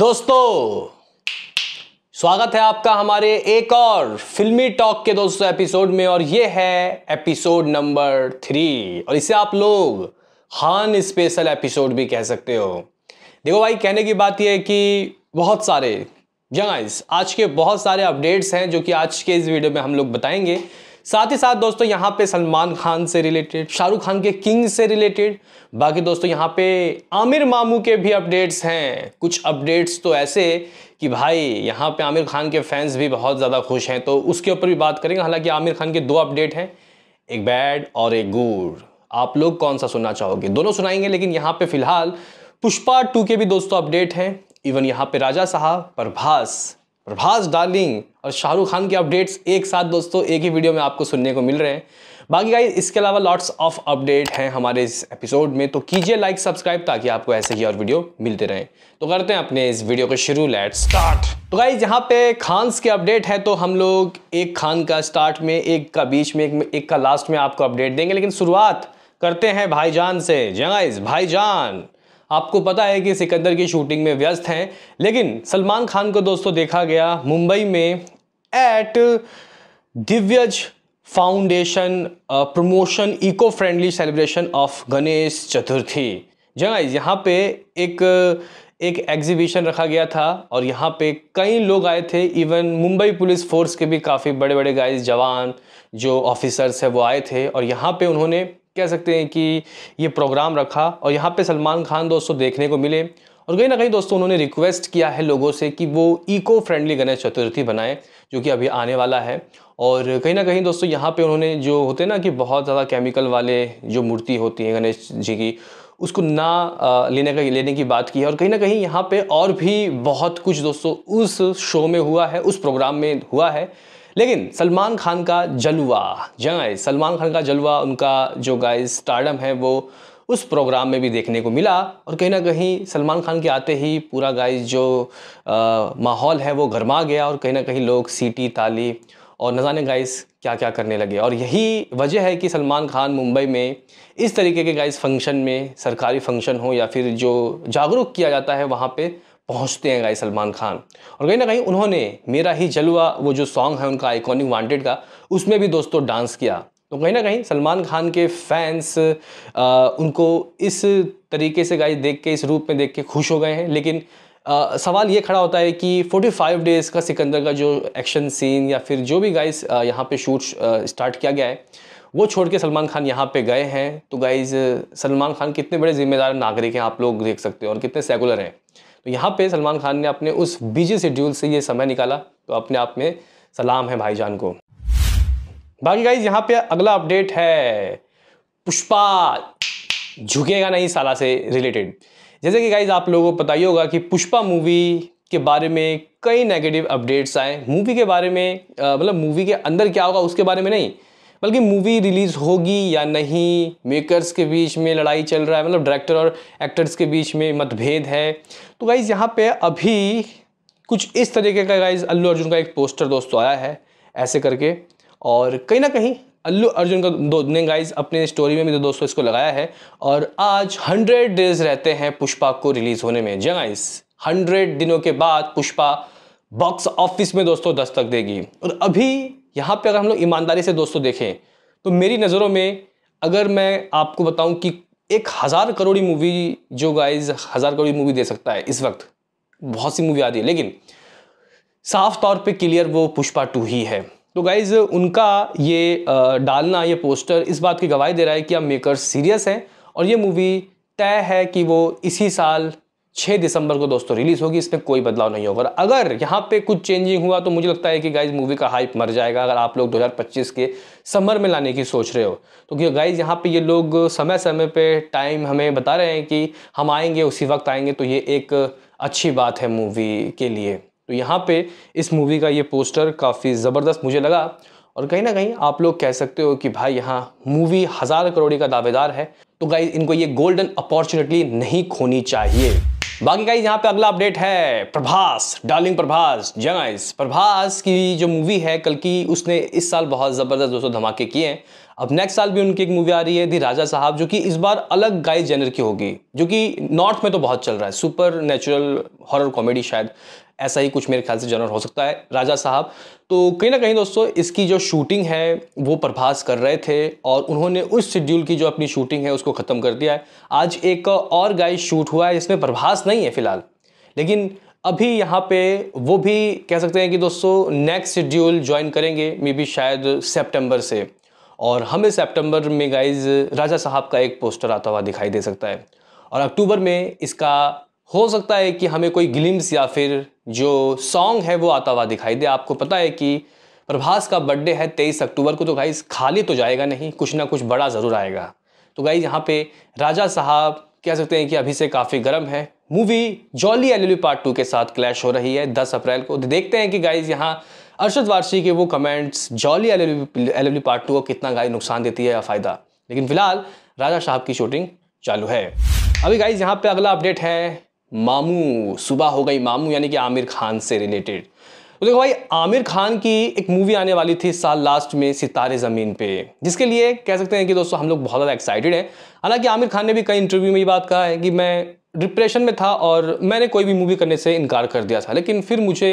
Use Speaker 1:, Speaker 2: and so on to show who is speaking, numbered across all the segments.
Speaker 1: दोस्तों स्वागत है आपका हमारे एक और फिल्मी टॉक के दोस्तों एपिसोड में और ये है एपिसोड नंबर थ्री और इसे आप लोग हान स्पेशल एपिसोड भी कह सकते हो देखो भाई कहने की बात यह है कि बहुत सारे जगह आज के बहुत सारे अपडेट्स हैं जो कि आज के इस वीडियो में हम लोग बताएंगे साथ ही साथ दोस्तों यहाँ पे सलमान खान से रिलेटेड शाहरुख खान के किंग से रिलेटेड बाकी दोस्तों यहाँ पे आमिर मामू के भी अपडेट्स हैं कुछ अपडेट्स तो ऐसे कि भाई यहाँ पे आमिर खान के फैंस भी बहुत ज़्यादा खुश हैं तो उसके ऊपर भी बात करेंगे हालांकि आमिर खान के दो अपडेट हैं एक बैड और एक गुड आप लोग कौन सा सुनना चाहोगे दोनों सुनाएंगे लेकिन यहाँ पे फिलहाल पुष्पा टू के भी दोस्तों अपडेट हैं इवन यहाँ पे राजा साहब प्रभास प्रभास डार्लिंग और शाहरुख खान के अपडेट्स एक साथ दोस्तों एक ही वीडियो में आपको सुनने को मिल रहे हैं बाकी गाइस इसके अलावा लॉट्स ऑफ अपडेट हैं हमारे इस एपिसोड में तो कीजिए लाइक सब्सक्राइब ताकि आपको ऐसे ही और वीडियो मिलते रहें तो करते हैं अपने इस वीडियो को शुरू लेट स्टार्ट तो गाइस यहाँ पे खान्स के अपडेट है तो हम लोग एक खान का स्टार्ट में एक का बीच में एक, एक का लास्ट में आपको अपडेट देंगे लेकिन शुरुआत करते हैं भाईजान से जगाइज हाँ भाईजान आपको पता है कि सिकंदर की शूटिंग में व्यस्त हैं लेकिन सलमान खान को दोस्तों देखा गया मुंबई में at Divyaj foundation promotion eco friendly celebration of Ganesh Chaturthi जगह हाँ, यहाँ पे एक एक एग्जीबिशन रखा गया था और यहाँ पे कई लोग आए थे इवन मुंबई पुलिस फोर्स के भी काफ़ी बड़े बड़े गाइस जवान जो ऑफिसर्स हैं वो आए थे और यहाँ पे उन्होंने कह सकते हैं कि ये प्रोग्राम रखा और यहाँ पे सलमान खान दोस्तों देखने को मिले और कहीं ना कहीं दोस्तों उन्होंने रिक्वेस्ट किया है लोगों से कि वो इको फ्रेंडली गणेश चतुर्थी बनाएं जो कि अभी आने वाला है और कहीं ना कहीं दोस्तों यहाँ पे उन्होंने जो होते ना कि बहुत ज़्यादा केमिकल वाले जो मूर्ति होती है गणेश जी की उसको ना लेने का लेने की बात की है और कहीं ना कहीं यहाँ पर और भी बहुत कुछ दोस्तों उस शो में हुआ है उस प्रोग्राम में हुआ है लेकिन सलमान खान का जलवा जहाँ सलमान खान का जलवा उनका जो गाइज स्टार्डम है वो उस प्रोग्राम में भी देखने को मिला और कहीं ना कहीं सलमान खान के आते ही पूरा गाइज जो माहौल है वो गर्मा गया और कहीं ना कहीं लोग सीटी ताली और न जाने गाइस क्या क्या करने लगे और यही वजह है कि सलमान खान मुंबई में इस तरीके के गाइस फंक्शन में सरकारी फंक्शन हो या फिर जो जागरूक किया जाता है वहाँ पे पहुँचते हैं गाई सलमान खान और कहीं ना कहीं उन्होंने मेरा ही जलवा वो जो सॉन्ग है उनका आइकॉनिक वांटेड का उसमें भी दोस्तों डांस किया तो कहीं ना कहीं सलमान खान के फैंस आ, उनको इस तरीके से गाइस देख के इस रूप में देख के खुश हो गए हैं लेकिन आ, सवाल ये खड़ा होता है कि 45 डेज़ का सिकंदर का जो एक्शन सीन या फिर जो भी गाइस यहाँ पे शूट स्टार्ट किया गया है वो छोड़ के सलमान खान यहाँ पे गए हैं तो गाइज़ सलमान खान कितने बड़े जिम्मेदार नागरिक हैं आप लोग देख सकते हो और कितने सेकुलर हैं तो यहाँ पे सलमान खान ने अपने उस बिजी शेड्यूल से ये समय निकाला तो अपने आप में सलाम है भाईजान को बाकी गाइज यहाँ पे अगला अपडेट है पुष्पा झुकेगा नहीं साला से रिलेटेड जैसे कि गाइज आप लोगों को पता ही होगा कि पुष्पा मूवी के बारे में कई नेगेटिव अपडेट्स आए मूवी के बारे में मतलब मूवी के अंदर क्या होगा उसके बारे में नहीं बल्कि मूवी रिलीज़ होगी या नहीं मेकर्स के बीच में लड़ाई चल रहा है मतलब डायरेक्टर और एक्टर्स के बीच में मतभेद है तो गाइज़ यहाँ पे अभी कुछ इस तरीके का गाइज़ अल्लू अर्जुन का एक पोस्टर दोस्तों आया है ऐसे करके और कहीं ना कहीं अल्लू अर्जुन का दो ने गाइज अपने स्टोरी में भी दोस्तों इसको लगाया है और आज हंड्रेड डेज रहते हैं पुष्पा को रिलीज़ होने में जी गाइज हाँ हंड्रेड दिनों के बाद पुष्पा बॉक्स ऑफिस में दोस्तों दस्तक देगी और अभी यहाँ पे अगर हम लोग ईमानदारी से दोस्तों देखें तो मेरी नज़रों में अगर मैं आपको बताऊं कि एक हज़ार करोड़ी मूवी जो गाइज हज़ार करोड़ी मूवी दे सकता है इस वक्त बहुत सी मूवी आती है लेकिन साफ तौर पे क्लियर वो पुष्पा टू ही है तो गाइज़ उनका ये डालना ये पोस्टर इस बात की गवाही दे रहा है कि अब मेकर सीरियस हैं और ये मूवी तय है कि वो इसी साल छः दिसंबर को दोस्तों रिलीज़ होगी इसमें कोई बदलाव नहीं होगा अगर यहाँ पे कुछ चेंजिंग हुआ तो मुझे लगता है कि गाइज मूवी का हाइप मर जाएगा अगर आप लोग 2025 के समर में लाने की सोच रहे हो तो गाइज यहाँ पे ये लोग समय समय पे टाइम हमें बता रहे हैं कि हम आएंगे उसी वक्त आएंगे तो ये एक अच्छी बात है मूवी के लिए तो यहाँ पर इस मूवी का ये पोस्टर काफ़ी ज़बरदस्त मुझे लगा और कहीं ना कहीं आप लोग कह सकते हो कि भाई यहाँ मूवी हज़ार करोड़ी का दावेदार है तो गाइज इनको ये गोल्डन अपॉर्चुनिटी नहीं खोनी चाहिए बाकी गाइज यहाँ पे अगला अपडेट है प्रभास डार्लिंग प्रभास जंगाइस प्रभास की जो मूवी है कल की उसने इस साल बहुत ज़बरदस्त दोस्तों धमाके किए हैं अब नेक्स्ट साल भी उनकी एक मूवी आ रही है दी राजा साहब जो कि इस बार अलग गाइस जेनर की होगी जो कि नॉर्थ में तो बहुत चल रहा है सुपर नेचुरल हॉरर कॉमेडी शायद ऐसा ही कुछ मेरे ख्याल से जनरल हो सकता है राजा साहब तो कहीं ना कहीं दोस्तों इसकी जो शूटिंग है वो प्रभास कर रहे थे और उन्होंने उस शेड्यूल की जो अपनी शूटिंग है उसको ख़त्म कर दिया है आज एक और गाय शूट हुआ है जिसमें प्रभास नहीं है फिलहाल लेकिन अभी यहाँ पे वो भी कह सकते हैं कि दोस्तों नेक्स्ट शेड्यूल ज्वाइन करेंगे मे बी शायद सेप्टेम्बर से और हमें सेप्टेम्बर में गाइज राजा साहब का एक पोस्टर आता हुआ दिखाई दे सकता है और अक्टूबर में इसका हो सकता है कि हमें कोई ग्लिम्स या फिर जो सॉन्ग है वो आता हुआ दिखाई दे आपको पता है कि प्रभास का बर्थडे है तेईस अक्टूबर को तो गाइज खाली तो जाएगा नहीं कुछ ना कुछ बड़ा ज़रूर आएगा तो गाइज यहाँ पे राजा साहब कह सकते हैं कि अभी से काफ़ी गर्म है movie Jolly L part two के साथ क्लैश हो रही है दस अप्रैल को देखते हैं कि गाइज यहाँ अरशद वारसी के वो comments Jolly L part two को कितना गाइज नुकसान देती है या फ़ायदा लेकिन फिलहाल राजा साहब की शूटिंग चालू है अभी गाइज यहाँ पे अगला अपडेट है मामू सुबह हो गई मामू यानी कि आमिर खान से रिलेटेड तो देखो भाई आमिर खान की एक मूवी आने वाली थी साल लास्ट में सितारे ज़मीन पे जिसके लिए कह सकते हैं कि दोस्तों हम लोग बहुत ज़्यादा एक्साइटेड हैं हालांकि आमिर खान ने भी कई इंटरव्यू में ये बात कहा है कि मैं डिप्रेशन में था और मैंने कोई भी मूवी करने से इनकार कर दिया था लेकिन फिर मुझे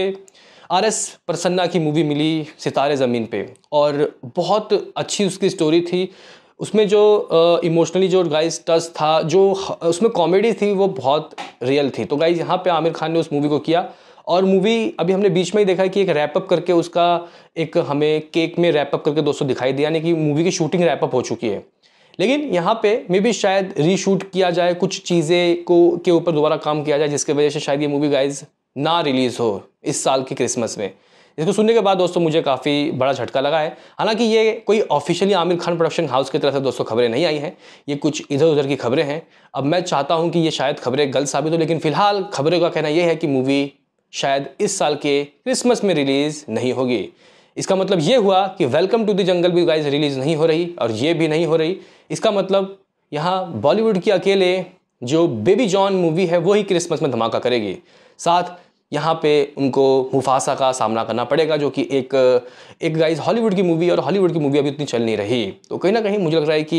Speaker 1: आर एस प्रसन्ना की मूवी मिली सितारे ज़मीन पे और बहुत अच्छी उसकी स्टोरी थी उसमें जो इमोशनली जो गाइज टच था जो उसमें कॉमेडी थी वो बहुत रियल थी तो गाइज यहाँ पे आमिर खान ने उस मूवी को किया और मूवी अभी हमने बीच में ही देखा कि एक रैपअप करके उसका एक हमें केक में रैपअप करके दोस्तों दिखाई दिया यानी कि मूवी की शूटिंग रैपअप हो चुकी है लेकिन यहाँ पे मे भी शायद रीशूट किया जाए कुछ चीज़ें को के ऊपर दोबारा काम किया जाए जिसकी वजह से शायद ये मूवी गाइज ना रिलीज़ हो इस साल की क्रिसमस में इसको तो सुनने के बाद दोस्तों मुझे काफ़ी बड़ा झटका लगा है हालांकि ये कोई officially Aamir Khan production house की तरफ से दोस्तों खबरें नहीं आई हैं ये कुछ इधर उधर की खबरें हैं अब मैं चाहता हूँ कि ये शायद खबरें गलत साबित हो लेकिन फिलहाल खबरों का कहना यह है कि मूवी शायद इस साल के क्रिसमस में रिलीज़ नहीं होगी इसका मतलब ये हुआ कि वेलकम टू द जंगल भी गाइज रिलीज़ नहीं हो रही और ये भी नहीं हो रही इसका मतलब यहाँ बॉलीवुड की अकेले जो बेबी जॉन मूवी है वो ही क्रिसमस में धमाका करेगी साथ यहाँ पे उनको मुफासा का सामना करना पड़ेगा जो कि एक एक गाइज हॉलीवुड की मूवी और हॉलीवुड की मूवी अभी उतनी चल नहीं रही तो कहीं ना कहीं मुझे लग रहा है कि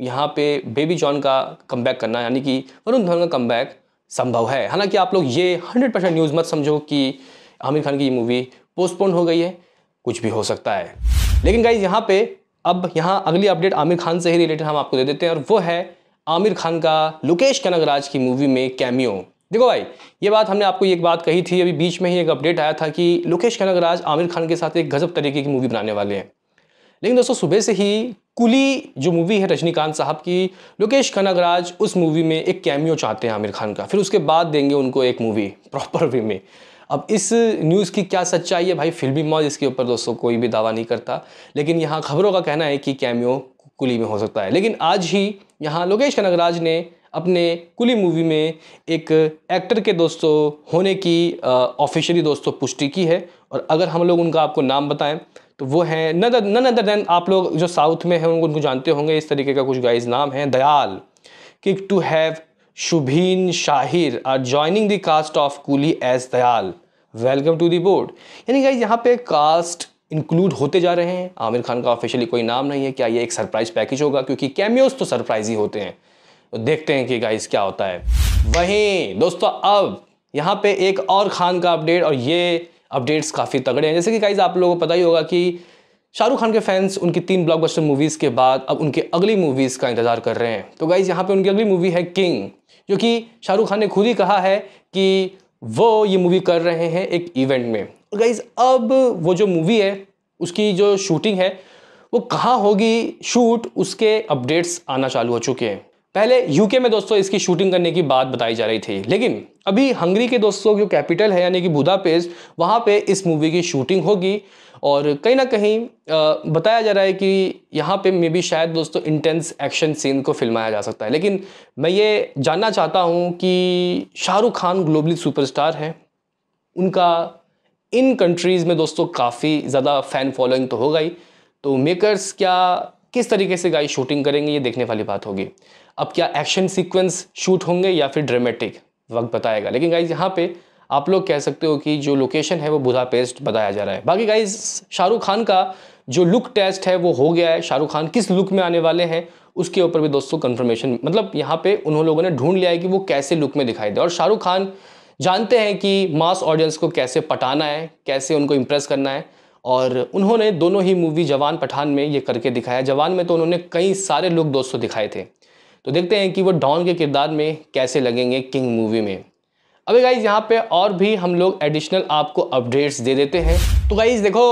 Speaker 1: यहाँ पे बेबी जॉन का कम करना यानी कि वरुण धवन का कम संभव है हालांकि आप लोग ये हंड्रेड परसेंट न्यूज़ मत समझो कि आमिर खान की ये मूवी पोस्टपोन हो गई है कुछ भी हो सकता है लेकिन गाइज यहाँ पे अब यहाँ अगली अपडेट आमिर खान से ही रिलेटेड हम आपको दे देते हैं और वो है आमिर खान का लोकेश कनकराज की मूवी में कैमियो देखो भाई ये बात हमने आपको एक बात कही थी अभी बीच में ही एक अपडेट आया था कि लोकेश कनगराज आमिर खान के साथ एक गजब तरीके की मूवी बनाने वाले हैं लेकिन दोस्तों सुबह से ही कुली जो मूवी है रजनीकांत साहब की लोकेश कनगराज उस मूवी में एक कैमियो चाहते हैं आमिर खान का फिर उसके बाद देंगे उनको एक मूवी प्रॉपर वे में अब इस न्यूज़ की क्या सच्चाई है भाई फिल्मी मौज इसके ऊपर दोस्तों कोई भी दावा नहीं करता लेकिन यहाँ खबरों का कहना है कि कैमियो कुली में हो सकता है लेकिन आज ही यहाँ लोकेश कनगराज ने अपने कुली मूवी में एक एक्टर के दोस्तों होने की ऑफिशियली दोस्तों पुष्टि की है और अगर हम लोग उनका आपको नाम बताएं तो वो हैं नन अदर दैन आप लोग जो साउथ में हैं उनको उनको जानते होंगे इस तरीके का कुछ गाइज नाम है Dayal kick to have Soubin Shahir are joining the cast of Coolie as Dayal welcome to the board यानी गाइज यहाँ पे कास्ट इंक्लूड होते जा रहे हैं आमिर खान का ऑफिशियली कोई नाम नहीं है क्या ये एक सरप्राइज पैकेज होगा क्योंकि कैमियोज तो सरप्राइज ही होते हैं तो देखते हैं कि गाइस क्या होता है वहीं दोस्तों अब यहाँ पे एक और खान का अपडेट और ये अपडेट्स काफ़ी तगड़े हैं जैसे कि गाइज आप लोगों को पता ही होगा कि शाहरुख खान के फैंस उनकी तीन ब्लॉकबस्टर मूवीज़ के बाद अब उनकी अगली मूवीज़ का इंतज़ार कर रहे हैं तो गाइज़ यहाँ पे उनकी अगली मूवी है किंग जो कि शाहरुख खान ने खुद ही कहा है कि वो ये मूवी कर रहे हैं एक इवेंट में गाइज़ अब वो जो मूवी है उसकी जो शूटिंग है वो कहाँ होगी शूट उसके अपडेट्स आना चालू हो चुके हैं पहले यूके में दोस्तों इसकी शूटिंग करने की बात बताई जा रही थी लेकिन अभी हंगरी के दोस्तों जो कैपिटल है यानी कि बुधापेज वहाँ पे इस मूवी की शूटिंग होगी और कहीं ना कहीं बताया जा रहा है कि यहाँ पे मे बी शायद दोस्तों इंटेंस एक्शन सीन को फिल्माया जा सकता है लेकिन मैं ये जानना चाहता हूँ कि शाहरुख खान ग्लोबली सुपरस्टार हैं उनका इन कंट्रीज़ में दोस्तों काफ़ी ज़्यादा फ़ैन फॉलोइंग तो होगा ही तो मेकर्स क्या किस तरीके से गाइस शूटिंग करेंगे ये देखने वाली बात होगी अब क्या एक्शन सीक्वेंस शूट होंगे या फिर ड्रामेटिक वक्त बताएगा लेकिन गाइज यहाँ पे आप लोग कह सकते हो कि जो लोकेशन है वो बुधापेस्ट बताया जा रहा है बाकी गाइज शाहरुख खान का जो लुक टेस्ट है वो हो गया है शाहरुख खान किस लुक में आने वाले हैं उसके ऊपर भी दोस्तों कंफर्मेशन मतलब यहाँ पे उन्होंने लोगों ने ढूंढ लिया है कि वो कैसे लुक में दिखाई दे और शाहरुख खान जानते हैं कि मास ऑडियंस को कैसे पटाना है कैसे उनको इम्प्रेस करना है और उन्होंने दोनों ही मूवी जवान पठान में ये करके दिखाया जवान में तो उन्होंने कई सारे लोग दोस्तों दिखाए थे तो देखते हैं कि वो डॉन के किरदार में कैसे लगेंगे किंग मूवी में अभी गाइज यहाँ पे और भी हम लोग एडिशनल आपको अपडेट्स दे देते हैं तो गाइज देखो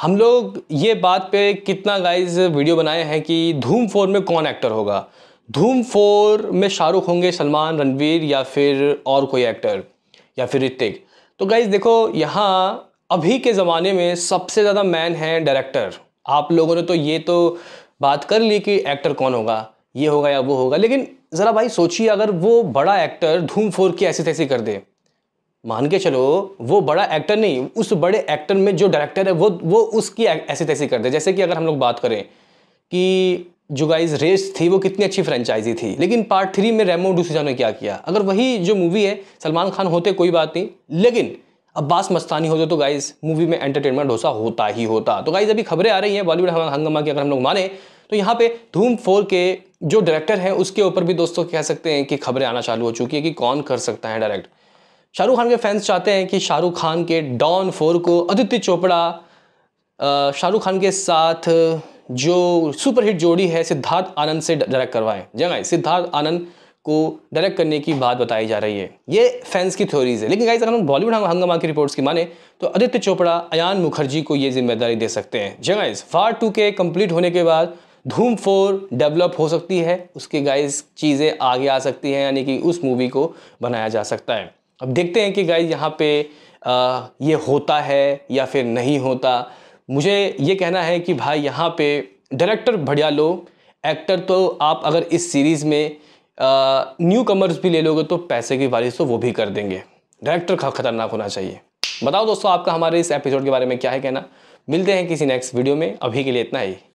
Speaker 1: हम लोग ये बात पे कितना गाइज वीडियो बनाए हैं कि धूम फोर में कौन एक्टर होगा धूम फोर में शाहरुख होंगे सलमान रणवीर या फिर और कोई एक्टर या फिर ऋतिक तो गाइज देखो यहाँ अभी के ज़माने में सबसे ज़्यादा मैन है डायरेक्टर आप लोगों ने तो ये तो बात कर ली कि एक्टर कौन होगा ये होगा या वो होगा लेकिन ज़रा भाई सोचिए अगर वो बड़ा एक्टर धूम फोर की ऐसी तैसी कर दे मान के चलो वो बड़ा एक्टर नहीं उस बड़े एक्टर में जो डायरेक्टर है वो वो उसकी ऐसी तैसी कर दे जैसे कि अगर हम लोग बात करें कि जो गाइज रेस थी वो कितनी अच्छी फ्रेंचाइजी थी लेकिन पार्ट थ्री में रेमो डूसीजा ने क्या किया अगर वही जो मूवी है सलमान खान होते कोई बात नहीं लेकिन अब्बास मस्तानी होते तो गाइज मूवी में एंटरटेनमेंट ढोसा होता ही होता तो गाइज अभी खबरें आ रही हैं बॉलीवुड हंगामा की अगर हम लोग माने तो यहाँ पे धूम फोर के जो डायरेक्टर हैं उसके ऊपर भी दोस्तों कह सकते हैं कि खबरें आना चालू हो चुकी है कि कौन कर सकता है डायरेक्ट शाहरुख खान के फैंस चाहते हैं कि शाहरुख खान के डॉन फोर को आदित्य चोपड़ा शाहरुख खान के साथ जो सुपरहिट जोड़ी है सिद्धार्थ आनंद से डायरेक्ट करवाएं जी हाँ सिद्धार्थ आनंद को डायरेक्ट करने की बात बताई जा रही है ये फैंस की थ्योरीज है लेकिन गाइस अगर हम बॉलीवुड हंगामा की रिपोर्ट्स की माने तो आदित्य चोपड़ा अयान मुखर्जी को ये जिम्मेदारी दे सकते हैं जी गाइस फार टू के कंप्लीट होने के बाद धूम फोर डेवलप हो सकती है उसके गाइस चीज़ें आगे आ सकती हैं यानी कि उस मूवी को बनाया जा सकता है अब देखते हैं कि गाइज यहाँ पे आ, ये होता है या फिर नहीं होता मुझे ये कहना है कि भाई यहाँ पे डायरेक्टर बढ़िया लो एक्टर तो आप अगर इस सीरीज़ में न्यू कमर्स भी ले लोगे तो पैसे की बारिश तो वो भी कर देंगे डायरेक्टर का खतरनाक होना चाहिए बताओ दोस्तों आपका हमारे इस एपिसोड के बारे में क्या है कहना मिलते हैं किसी नेक्स्ट वीडियो में अभी के लिए इतना ही